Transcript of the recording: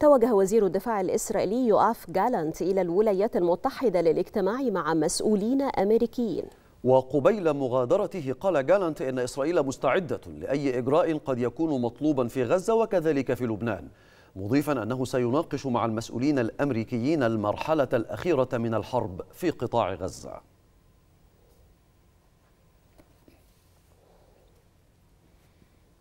توجه وزير الدفاع الإسرائيلي يوآف جالانت إلى الولايات المتحدة للاجتماع مع مسؤولين أمريكيين وقبيل مغادرته قال جالانت إن إسرائيل مستعدة لأي إجراء قد يكون مطلوبا في غزة وكذلك في لبنان مضيفا أنه سيناقش مع المسؤولين الأمريكيين المرحلة الأخيرة من الحرب في قطاع غزة